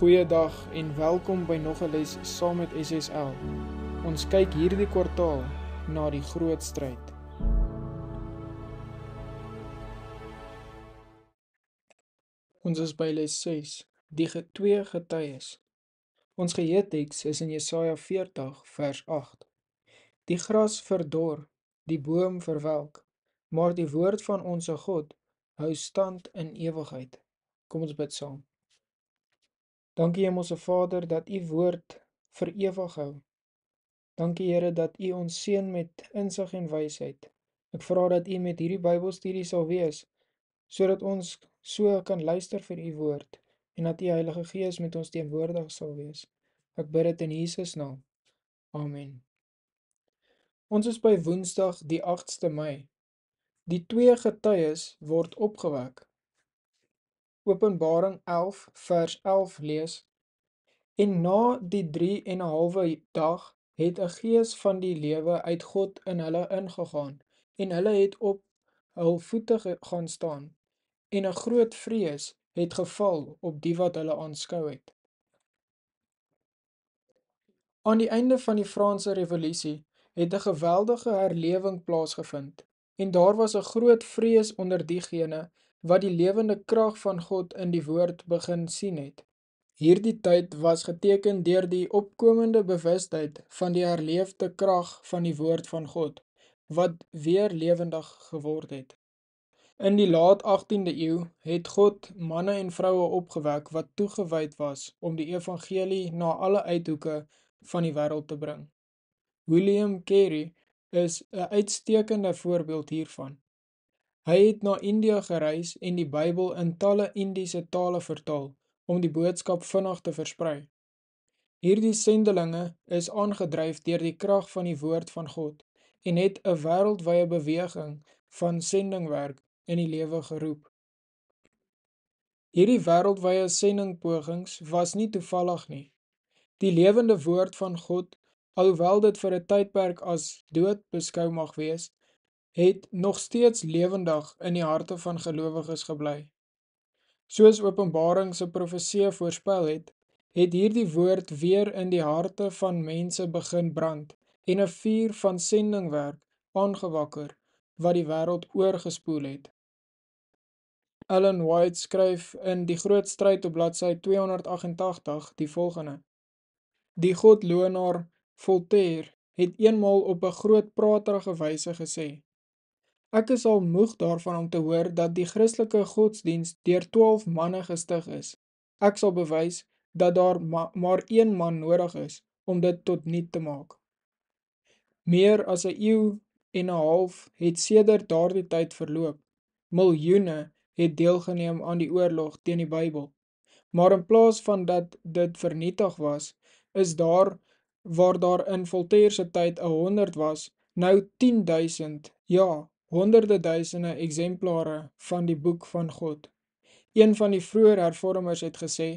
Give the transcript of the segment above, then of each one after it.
Goeiedag en welkom by nog 'n les saam met SSL. Ons kyk hierdie kwartaal na die groot stryd. Ons is by les 6, die twee getuies. Ons geheeteks is in Jesaja 40 vers 8. Die gras verdor, die boom verwelk, maar die woord van onsse God hou stand in ewigheid. Kom ons bid saam. Dankie Hemelse Vader dat U woord vir ewig hou. Dankie Here dat U ons seën met insig en wysheid. Ek vra dat U met hierdie Bybelstudie sal wees sodat ons so kan luister vir U woord en dat U Heilige Gees met ons teenwoordig sal wees. Ek bid dit in Jesus naam. Amen. Ons is by Woensdag die 8ste Mei. Die twee getuies word opgewek. Openbaring 11 vers 11 lees En na die 3 en 'n halwe dag het 'n gees van die lewe uit God in hulle ingegaan en hulle het op hul voete gaan staan en 'n groot vrees het geval op die wat hulle aanskou het Aan die einde van die Franse revolusie het 'n geweldige herlewing plaasgevind en daar was 'n groot vrees onder diegene wat die lewende krag van God in die woord begin sien het. Hierdie tyd was geteken deur die opkomende bewustheid van die herleefde krag van die woord van God wat weer lewendig geword het. In die laat 18de eeu het God manne en vroue opgewek wat toegewyd was om die evangelie na alle uithoeke van die wêreld te bring. William Carey is 'n uitstekende voorbeeld hiervan. Hy het na India gereis en die Bybel in talle Indiese tale vertaal om die boodskap vinnig te versprei. Hierdie sendelinge is aangedryf deur die krag van die woord van God en het 'n wêreldwye beweging van sendingwerk in die lewe geroep. Hierdie wêreldwye sendingpogings was nie toevallig nie. Die lewende woord van God, alhoewel dit vir 'n tydperk as dood beskou mag wees, het nog steeds lewendig in die harte van gelowiges gebly. Soos Openbaring se profeseë voorspel het, het hierdie woord weer in die harte van mense begin brand en 'n vuur van sendingwerk aangewakker wat die wêreld oorgespoel het. Ellen White skryf in Die Groot Stryd op bladsy 288 die volgende: Die godlonaar Voltaire het eenmal op 'n groot praterige wyse gesê: Ek is al moeg daarvan om te hoor dat die Christelike godsdiens deur 12 manne gestig is. Ek sal bewys dat daar ma maar een man nodig is om dit tot nut te maak. Meer as 'n eeu en 'n half het sedert daardie tyd verloop. Miljoene het deelgeneem aan die oorlog teen die Bybel. Maar in plaas van dat dit vernietig was, is daar waar daar in Voltaire se tyd 'n 100 was, nou 10000. Ja, honderde duisende eksemplare van die boek van God. Een van die vroeë hervormers het gesê,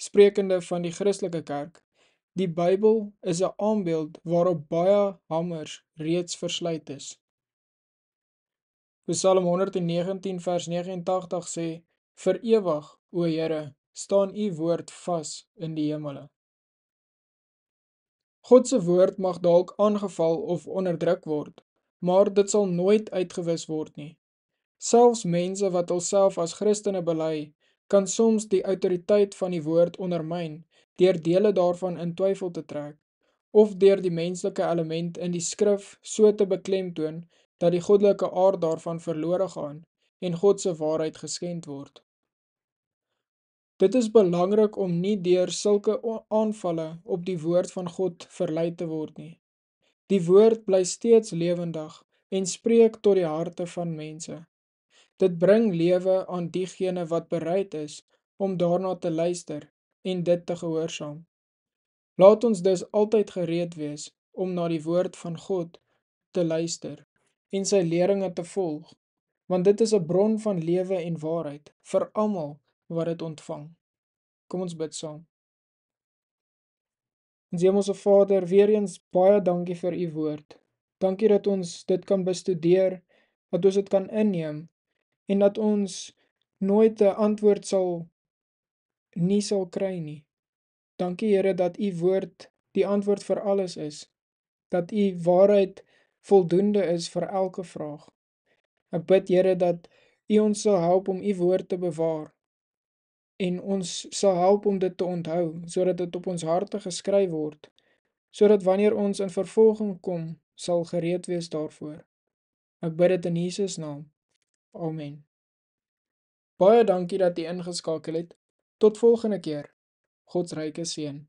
sprekende van die Christelike kerk, die Bybel is 'n aanbeeld waarop baie hamers reeds versluit is. Psalm 119 vers 89 sê: "Vir ewig, o Here, staan u woord vas in die hemele." God se woord mag dalk aangeval of onderdruk word, maar dit sal nooit uitgewis word nie. Selfs mense wat hulself as Christene bely, kan soms die autoriteit van die woord ondermyn deur dele daarvan in twyfel te trek of deur die menslike element in die skrif so te beklemtoon dat die goddelike aard daarvan verlore gaan en God se waarheid geskend word. Dit is belangrik om nie deur sulke aanvalle op die woord van God verlei te word nie. Die woord bly steeds lewendig en spreek tot die harte van mense. Dit bring lewe aan diegene wat bereid is om daarna te luister en dit te gehoorsaam. Laat ons dus altyd gereed wees om na die woord van God te luister en sy leringe te volg, want dit is 'n bron van lewe en waarheid vir almal wat dit ontvang. Kom ons bid saam. Ons Hemelse Vader, weer eens baie dankie vir u woord. Dankie dat ons dit kan bestudeer, dat ons dit kan inneem en dat ons nooit 'n antwoord sal nie sal kry nie. Dankie Here dat u woord die antwoord vir alles is. Dat u waarheid voldoende is vir elke vraag. Ek bid Here dat u ons sal help om u woord te bewaar en ons sal help om dit te onthou sodat dit op ons harte geskryf word sodat wanneer ons in vervolging kom sal gereed wees daarvoor. Ek bid dit in Jesus naam. Amen. Baie dankie dat jy ingeskakel het. Tot volgende keer. God se ryke seën.